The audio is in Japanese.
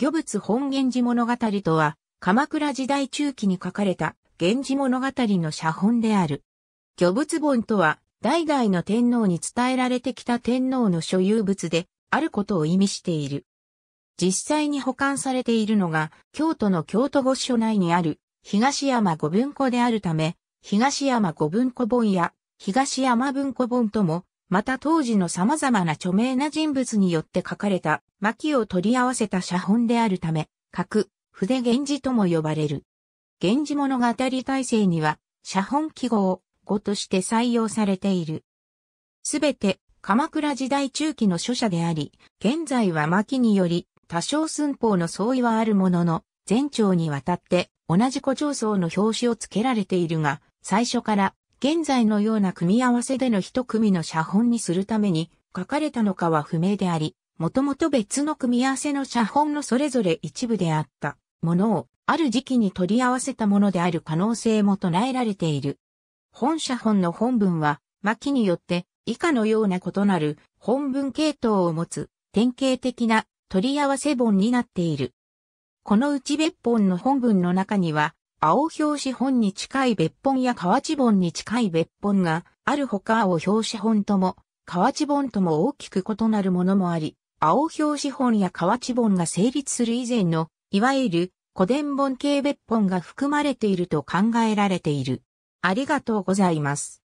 魚物本源氏物語とは、鎌倉時代中期に書かれた源氏物語の写本である。魚物本とは、代々の天皇に伝えられてきた天皇の所有物で、あることを意味している。実際に保管されているのが、京都の京都御所内にある、東山五文庫であるため、東山五文庫本や、東山文庫本とも、また当時の様々な著名な人物によって書かれた巻を取り合わせた写本であるため、格、筆源氏とも呼ばれる。源氏物語体制には、写本記号語として採用されている。すべて、鎌倉時代中期の書写であり、現在は巻により、多少寸法の相違はあるものの、全長にわたって同じ古調層の表紙を付けられているが、最初から現在のような組み合わせでの一組の写本にするために書かれたのかは不明であり、もともと別の組み合わせの写本のそれぞれ一部であったものを、ある時期に取り合わせたものである可能性も唱えられている。本写本の本文は、巻によって以下のような異なる本文系統を持つ典型的な取り合わせ本になっている。この内別本の本文の中には、青表紙本に近い別本や河内本に近い別本があるほか青表紙本とも、河内本とも大きく異なるものもあり、青表紙本や河内本が成立する以前の、いわゆる古典本系別本が含まれていると考えられている。ありがとうございます。